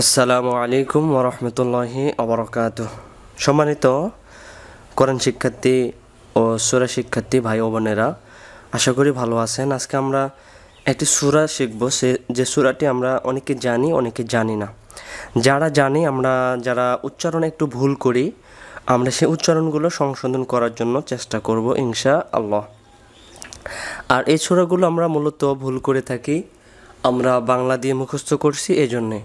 আসসালামু আলাইকুম ওরহমতুল্লাহি অবরকাত সম্মানিত কোরআন শিক্ষার্থী ও সুরা শিক্ষার্থী ভাই ও বোনেরা আশা করি ভালো আছেন আজকে আমরা একটি সুরা শিখব সে যে সুরাটি আমরা অনেকে জানি অনেকে জানি না যারা জানি আমরা যারা উচ্চারণ একটু ভুল করি আমরা সেই উচ্চারণগুলো সংশোধন করার জন্য চেষ্টা করব ইনশা আল্লাহ আর এই সুরাগুলো আমরা মূলত ভুল করে থাকি আমরা বাংলা দিয়ে মুখস্থ করছি এজন্যে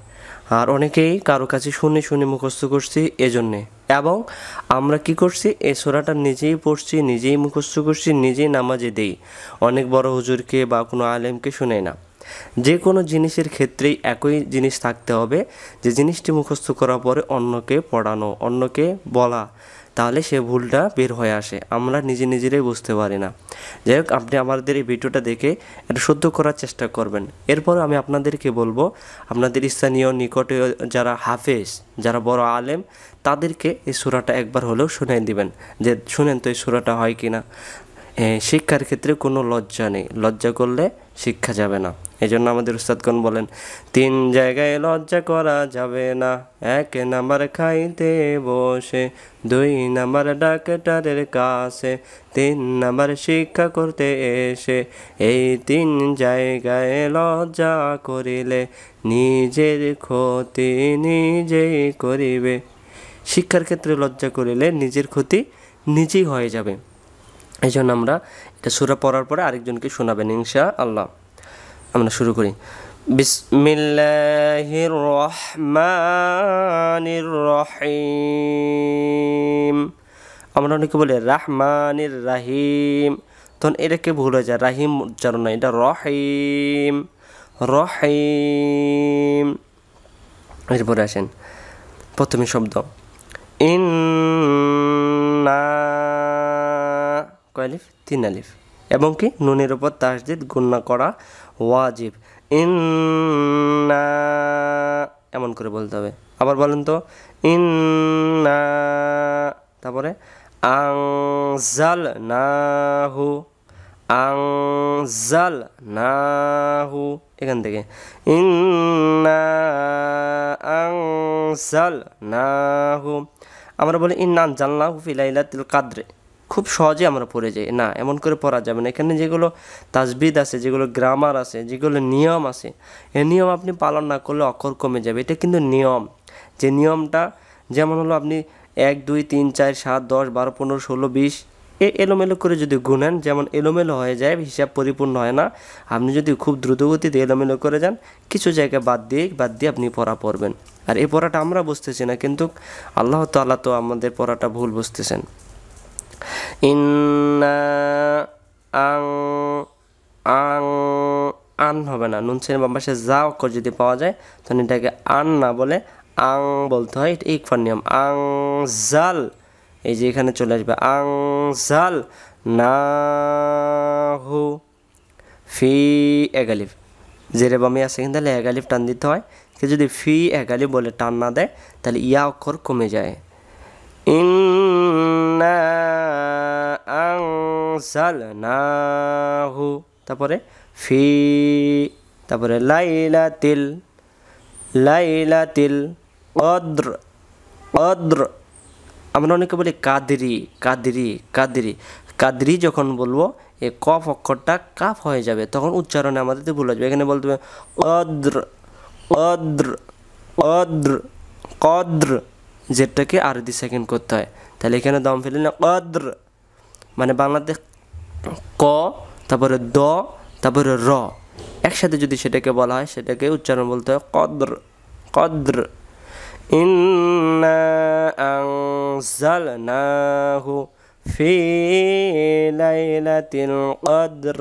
আর অনেকেই কারো কাছে শুনে শুনে মুখস্থ করছি এজন্যে এবং আমরা কি করছি এই সোরাটা নিজেই পড়ছি নিজেই মুখস্থ করছি নিজেই নামাজে দেই অনেক বড় হুজুরকে বা কোনো আলেমকে শুনে না যে কোনো জিনিসের ক্ষেত্রেই একই জিনিস থাকতে হবে যে জিনিসটি মুখস্থ করার পরে অন্যকে পড়ানো অন্যকে বলা তাহলে সে ভুলটা বের হয়ে আসে আমরা নিজে নিজেরাই বুঝতে পারি না যাই হোক আপনি আমাদের এই ভিডিওটা দেখে এটা শুদ্ধ করার চেষ্টা করবেন এরপর আমি আপনাদেরকে বলবো আপনাদের স্থানীয় নিকটে যারা হাফেজ যারা বড় আলেম তাদেরকে এই সুরাটা একবার হলেও শুনিয়ে দিবেন যে শুনেন তো এই সুরাটা হয় কি না শিক্ষার ক্ষেত্রে কোনো লজ্জা নেই লজ্জা করলে শিক্ষা যাবে না এই জন্য আমাদের উস্তাদগণ বলেন তিন জায়গায় লজ্জা করা যাবে না এক নাম্বার খাইতে বসে দুই নাম্বার ডাক্তারের কাছে তিন নাম্বার শিক্ষা করতে এসে এই তিন জায়গায় লজ্জা করিলে নিজের ক্ষতি নিজেই করিবে শিক্ষার ক্ষেত্রে লজ্জা করিলে নিজের ক্ষতি নিজেই হয়ে যাবে এই জন্য আমরা এটা সুরা পড়ার পরে আরেকজনকে শোনাবেন ইনশা আল্লাহ আমরা শুরু করি বিসমিল্লাহির রহমানির রহিম আমরা অনেকে বলি রাহমানির রাহিম তখন এটাকে ভুল হয়ে যায় রাহিম উচ্চারণ না এটা রহিম রহিম এরপরে আসেন প্রথমে শব্দ ইন কয়ালিফ তিন আলিফ এবং কি নুনের ওপর তাসদিদ গণ্য করা ওয়াজিব ইন এমন করে বলতে হবে আবার বলেন তো না তারপরে আংজাল নাহু আংজাল নাহু এখান থেকে ইন জাল না নাহু আমরা বলি ইন্না হু ফিলাইলা তিল কাদ্রে খুব সহজে আমরা পড়ে যাই না এমন করে পড়া যাবে না এখানে যেগুলো তাজবিদ আছে যেগুলো গ্রামার আছে যেগুলো নিয়ম আছে এ নিয়ম আপনি পালন না করলে অক্ষর কমে যাবে এটা কিন্তু নিয়ম যে নিয়মটা যেমন হলো আপনি এক দুই তিন চার সাত দশ বারো পনেরো ষোলো বিশ এ এলোমেলো করে যদি গুনেন যেমন এলোমেলো হয়ে যায় হিসাব পরিপূর্ণ হয় না আপনি যদি খুব দ্রুতগতিতে এলোমেলো করে যান কিছু জায়গা বাদ দিয়ে বাদ দিয়ে আপনি পড়া পড়বেন আর এই পড়াটা আমরা বুঝতেছি না কিন্তু আল্লাহ তাল্লাহ তো আমাদের পড়াটা ভুল বুঝতেছেন আং আং আন হবে না নুন শ্রেণীর বাম্পাসে যা অক্ষর যদি পাওয়া যায় তখন এটাকে আন না বলে আং বলতে হয় এটা ইকফার নিয়ম আং জাল এই যে এখানে চলে আসবে আং জাল না হু ফি এগালিফ জেরে বামি আছে কিন্তু তাহলে এগালিফ টান দিতে হয় কেউ যদি ফি এগালিফ বলে টান না দেয় তাহলে ইয়া অক্ষর কমে যায় ইন্না তারপরে ফি তারপরে লাইলাতিল লাইলাতিল অদ্র অদ্র আমরা অনেকে বলি কাদরি কাদরি কাদরি কাদরি যখন বলবো এ কফ অক্ষরটা কাফ হয়ে যাবে তখন উচ্চারণে আমাদের ভুল যাবে এখানে বলতে হবে অদ্র অদ্র অদ্র কদ্র জেডটাকে আর দুই সেকেন্ড করতে হয় তাহলে এখানে দম ফেলে না কদ্র মানে বাংলাতে ক তারপরে দ তারপরে র একসাথে যদি সেটাকে বলা হয় সেটাকে উচ্চারণ বলতে হয় কদ্র কদ্র ইন্নাহু কদ্র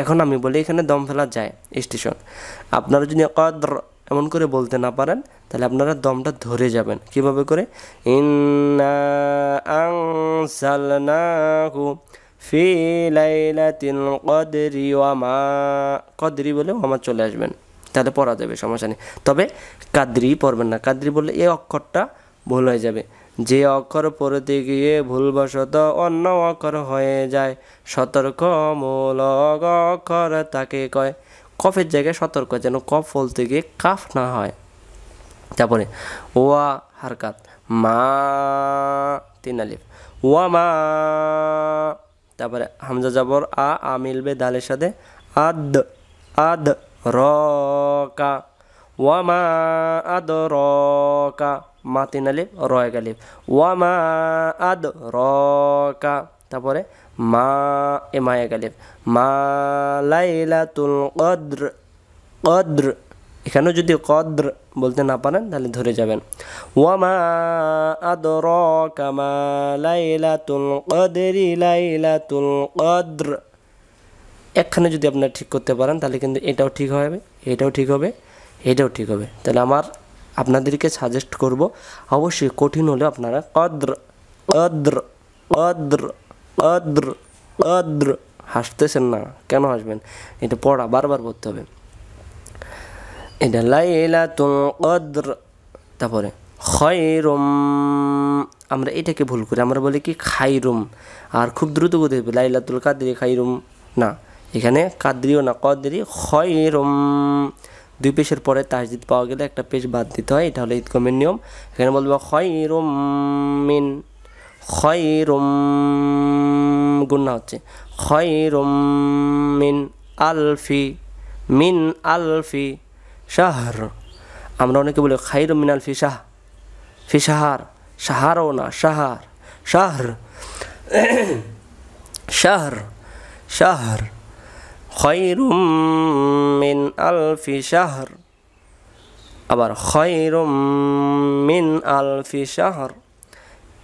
এখন আমি বলি এখানে দম ফেলা যায় স্টেশন আপনারা যদি কদ্র এমন করে বলতে না পারেন তাহলে আপনারা দমটা ধরে যাবেন কিভাবে করে ইন্না ফি লাইলাতিল কদরি ওয়া কদরি বলে আমার চলে আসবেন তাহলে পড়া যাবে সমস্যা নেই তবে কাদ্রি পড়বেন না কাদরি বললে এই অক্ষরটা ভুল হয়ে যাবে যে অক্ষর পড়তে গিয়ে ভুলবশত অন্য অক্ষর হয়ে যায় সতর্কমূলক অক্ষর তাকে কয় কফের জায়গায় সতর্ক যেন কফ বলতে গিয়ে কাফ না হয় তারপরে ওয়া হারকাত মা তিন আলিফ ওয়া মা তারপরে হামজা জাবর আ আ মিলবে দালের সাথে আদ আদ রকা ওয়া মা আদ রকা মা তিন আলিফ রয় আলিফ ওয়া মা আদ রকা তারপরে মা এ মায়া গালিব মা লাইলাতুল কদ্র কদ্র এখানেও যদি কদ্র বলতে না পারেন তাহলে ধরে যাবেন ওয়ামা আদর কামা লাইলাতুল কদরি লাইলাতুল কদ্র একখানে যদি আপনারা ঠিক করতে পারেন তাহলে কিন্তু এটাও ঠিক হবে এটাও ঠিক হবে এটাও ঠিক হবে তাহলে আমার আপনাদেরকে সাজেস্ট করব অবশ্যই কঠিন হলে আপনারা কদ্র কদ্র কদ্র অদ্র অদ্র হাসতেছেন না কেন হাসবেন এটা পড়া বারবার পড়তে হবে এটা তো অদ্র তারপরে খয়রম আমরা এটাকে ভুল করি আমরা বলি কি খাইরুম আর খুব দ্রুত বুঝতে হবে লাইলাতুল কাদরি খাইরুম না এখানে কাদরিও না কদরি খয়রম দুই পেশের পরে তাহজিদ পাওয়া গেলে একটা পেশ বাদ দিতে হয় এটা হলো ইদকমের নিয়ম এখানে বলবো খয়রম মিন খয়রুম গুণা হচ্ছে খয়রুম মিন আলফি মিন আলফি শাহর আমরা অনেকে বলি খাইরুম মিন আলফি শাহ ফি শাহার শাহারও না শাহার শাহর শাহর শাহর খয়রুম মিন আলফি শাহর আবার খয়রুম মিন আলফি শাহর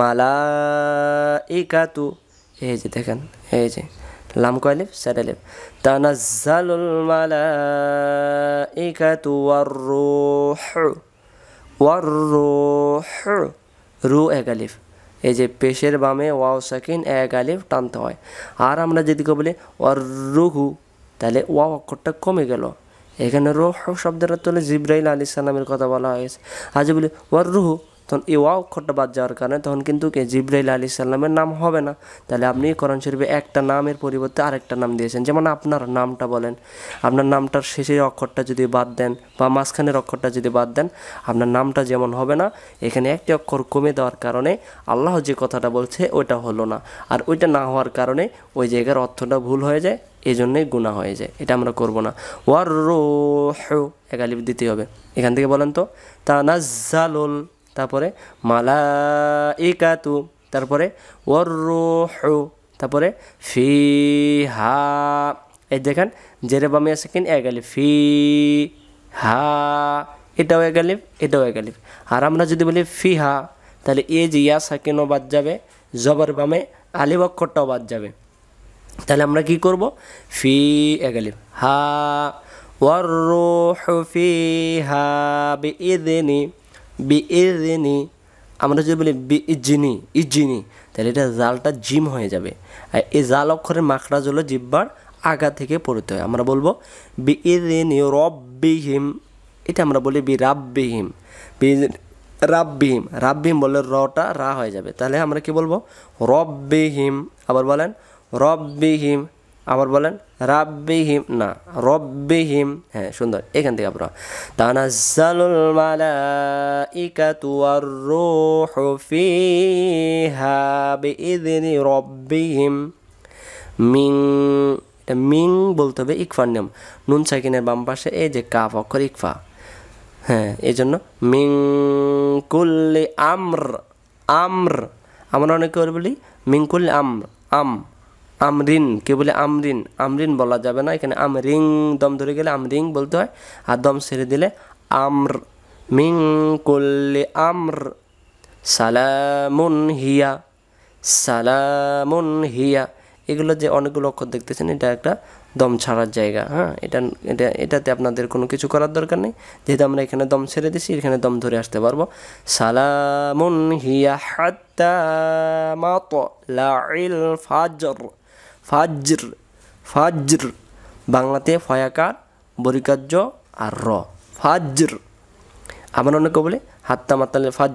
মালাইকাতু এই যে দেখেন এই যে লাম কয়ালিফ স্যারালিফ তানাজ্জালুল মালাইকাতু ওয়ার রূহ ওয়ার রূহ রু এক আলিফ এই যে পেশের বামে ওয়াও সাকিন এক আলিফ টানতে হয় আর আমরা যদি যেদিকে বলি ওয়ার রুহু তাহলে ওয়াও অক্ষরটা কমে গেল এখানে রোহ শব্দটা তুলে জিব্রাইল আলী সালামের কথা বলা হয়েছে আজ বলি ওয়ার রুহু তখন এ ওয়া অক্ষরটা বাদ যাওয়ার কারণে তখন কিন্তু কে জিব্রাইল আলী সাল্লামের নাম হবে না তাহলে আপনি কোরআন শরীফে একটা নামের পরিবর্তে আরেকটা নাম দিয়েছেন যেমন আপনার নামটা বলেন আপনার নামটার শেষের অক্ষরটা যদি বাদ দেন বা মাঝখানের অক্ষরটা যদি বাদ দেন আপনার নামটা যেমন হবে না এখানে একটি অক্ষর কমে দেওয়ার কারণে আল্লাহ যে কথাটা বলছে ওটা হলো না আর ওইটা না হওয়ার কারণে ওই জায়গার অর্থটা ভুল হয়ে যায় এই জন্যই গুণা হয়ে যায় এটা আমরা করব না ওয়ার রো এক আলিফ দিতে হবে এখান থেকে বলেন তো তা নাজালুল তারপরে মালা ইকাতু তারপরে ওরুহু তারপরে ফি হা এই দেখেন জেরে বামে আছে কিন এক আলিফ ফি হা এটাও এক আলিফ এটাও এক আলিফ আর আমরা যদি বলি ফি হা তাহলে এ যে ইয়া সাকিনও বাদ যাবে জবর বামে আলিব অক্ষরটাও বাদ যাবে তাহলে আমরা কি করব ফি এ আলিফ হা ওয়ার ফি হা বি ইদিনী বি এ রেনি আমরা যদি বলি বি ইজিনি ইজিনি তাহলে এটা জালটা জিম হয়ে যাবে আর এই জাল অক্ষরের মাকড়া হলো জিব্বার আগা থেকে পড়তে হয় আমরা বলবো বি এ রেনি রব্বিহিম এটা আমরা বলি বি রাব্বিহিম বি রাব্বিহিম রাব্বিহিম বলে রটা রা হয়ে যাবে তাহলে আমরা কি বলবো রব্বিহিম আবার বলেন রব্বিহিম আবার বলেন হিম না হিম হ্যাঁ সুন্দর এখান থেকে আপনার তানাজ্জালুল মালাইকাতু ওয়ার রূহু ফিহা বিইذনি রব্বিহিম মিং মিং বলতে হবে ইকফার নিয়ম নুন সাকিনের বাম পাশে এই যে কাফ অক্ষর ইকফা হ্যাঁ এই জন্য মিং কুল্লি আমর আমর আমরা অনেকে বলি মিং কুল্লি আম্র আম আমরিন কে বলে আমরিন আমরিন বলা যাবে না এখানে আমরিং দম ধরে গেলে আমরিং বলতে হয় আর দম ছেড়ে দিলে আমর মিং করলে আমর সালামুন হিয়া সালামুন হিয়া এগুলো যে অনেকগুলো অক্ষর দেখতেছেন এটা একটা দম ছাড়ার জায়গা হ্যাঁ এটা এটা এটাতে আপনাদের কোনো কিছু করার দরকার নেই যেহেতু আমরা এখানে দম ছেড়ে দিছি এখানে দম ধরে আসতে পারবো সালামুন হিয়া হাত্তা মাত লাইল ফাজর ফাজর ফাজর বাংলাতে ফয়াকার বরিকার্য আর র ফাজর আবার অনেকে বলে হাত্তা মাতালে ফাজ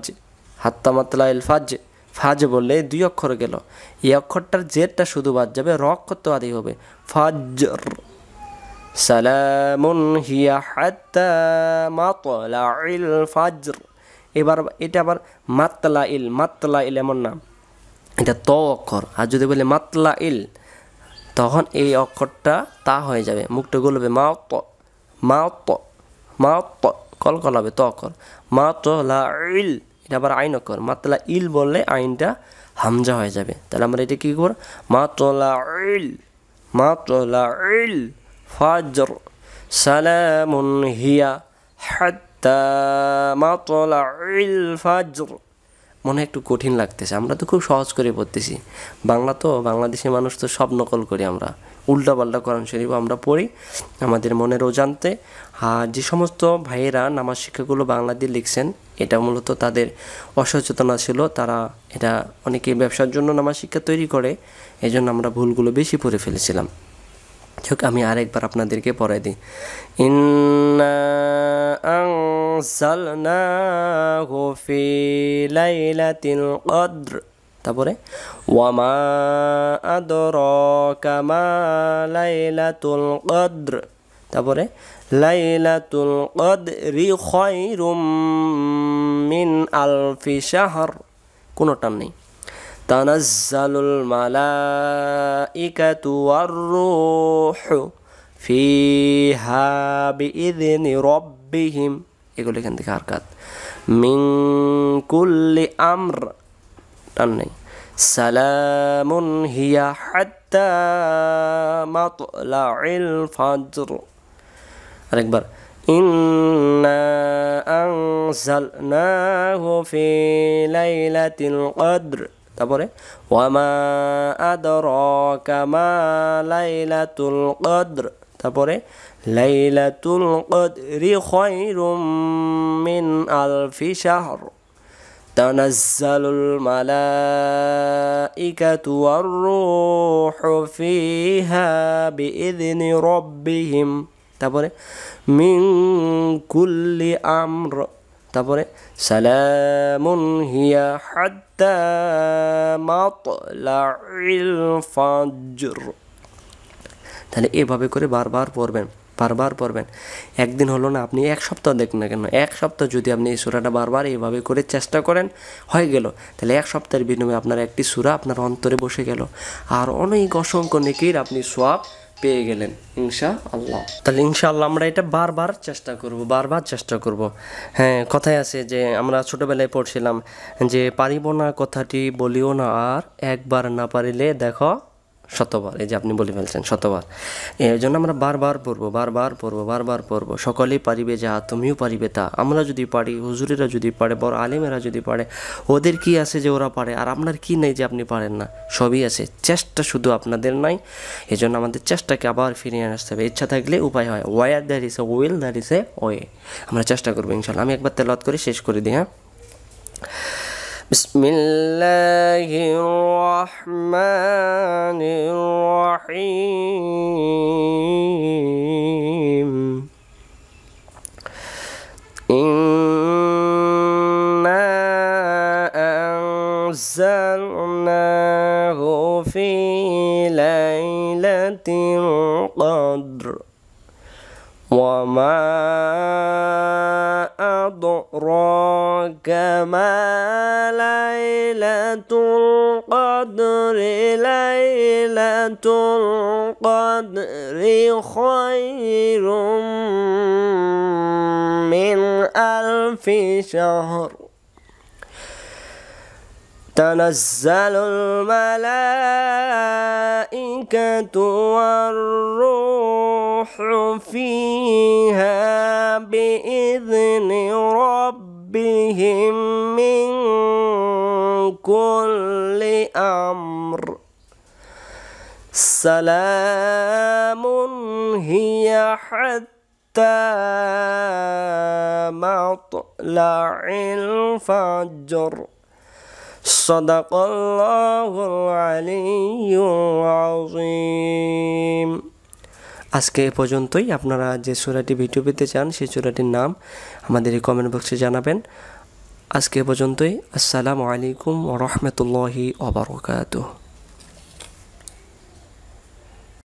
হাত্তা মাতলা এল ফাজ ফাজ বললে দুই অক্ষর গেল এই অক্ষরটার জেরটা শুধু বাদ যাবে র অক্ষর তো আদি হবে ফাজর সালামুন হিয়া হাত্তা মাতলা ইল ফাজর এবার এটা আবার মাতলা ইল মাতলা ইল এমন নাম এটা ত অক্ষর আর যদি বলে মাতলা ইল তখন এই অক্ষরটা তা হয়ে যাবে মুখটা গলবে হবে ত মা কল কল হবে তকর অক্ষর মা তো লাইল ইল এটা আবার আইন অক্ষর মাতলা ইল বললে আইনটা হামজা হয়ে যাবে তাহলে আমরা এটা কী করব মা তো ইল মা তো ইল ফাজর সালামুন হিয়া হাত্তা মা তো ইল ফাজর মনে একটু কঠিন লাগতেছে আমরা তো খুব সহজ করে পড়তেছি বাংলা তো বাংলাদেশি মানুষ তো সব নকল করি আমরা পাল্টা কোরআন শরীফ আমরা পড়ি আমাদের মনের জানতে আর যে সমস্ত ভাইয়েরা নামাজ শিক্ষাগুলো বাংলা দিয়ে লিখছেন এটা মূলত তাদের অসচেতনা ছিল তারা এটা অনেকে ব্যবসার জন্য নামাজ শিক্ষা তৈরি করে এজন্য আমরা ভুলগুলো বেশি পড়ে ফেলেছিলাম যাক আমি আরেকবার আপনাদেরকে পড়াই দিই লাইলাতিল তারপরে লাইলাতুল তারপরে লাইলাতুল মিন আলফি কোনো টান নেই تنزل الملائكة والروح فيها بإذن ربهم يقول لك عندك حركات من كل أمر سلام هي حتى مطلع الفجر أكبر إنا أنزلناه في ليلة القدر তারপরে ওয়ামা আদরাকা মা লাইলাতুল কদ্র তারপরে লাইলাতুল কদর খায়রুম মিন আলফি শাহর تنزل الملائكة والروح فيها بإذن ربهم من كل أمر তারপরে সালামুন হিয়া হাত্তা মাতলাইল ফাজর তাহলে এভাবে করে বারবার পড়বেন বারবার পড়বেন একদিন হলো না আপনি এক সপ্তাহ দেখুন না কেন এক সপ্তাহ যদি আপনি এই সুরাটা বারবার এইভাবে করে চেষ্টা করেন হয়ে গেল তাহলে এক সপ্তাহের বিনিময়ে আপনার একটি সুরা আপনার অন্তরে বসে গেল আর অনেক অসংখ্য নেকির আপনি সোয়াব পেয়ে গেলেন ইনশা আল্লাহ তাহলে ইনশাআল্লাহ আমরা এটা বারবার চেষ্টা করব বারবার চেষ্টা করব হ্যাঁ কথায় আছে যে আমরা ছোটোবেলায় পড়ছিলাম যে পারিব না কথাটি বলিও না আর একবার না পারিলে দেখো শতবার এই যে আপনি বলে ফেলছেন শতবার এর জন্য আমরা বারবার পড়বো বারবার পড়বো বারবার পড়বো সকলেই পারিবে যা তুমিও পারিবে তা আমরা যদি পারি হুজুরেরা যদি পারে বড় আলেমেরা যদি পারে ওদের কি আছে যে ওরা পারে আর আপনার কি নেই যে আপনি পারেন না সবই আছে চেষ্টা শুধু আপনাদের নাই জন্য আমাদের চেষ্টাকে আবার ফিরিয়ে আসতে হবে ইচ্ছা থাকলে উপায় হয় where there is a will there is a way আমরা চেষ্টা করবো ইনশাল্লাহ আমি একবার তেলত করে শেষ করে দিই হ্যাঁ بسم الله الرحمن الرحيم إنا أنزلناه في ليلة القدر وما أدراك ما ليلة القدر ليلة القدر خير من ألف شهر تنزل الملائكة والروح فيها بإذن ربهم من كل أمر سلام هي حتى مطلع الفجر صدق الله العلي العظيم আজকে এ পর্যন্তই আপনারা যে সুরাটি ভিডিও পেতে চান সেই সুরাটির নাম আমাদের এই কমেন্ট বক্সে জানাবেন আজকে এ পর্যন্তই আসসালামু আলাইকুম ওরহমতুল্লাহি ওবরকাতুহ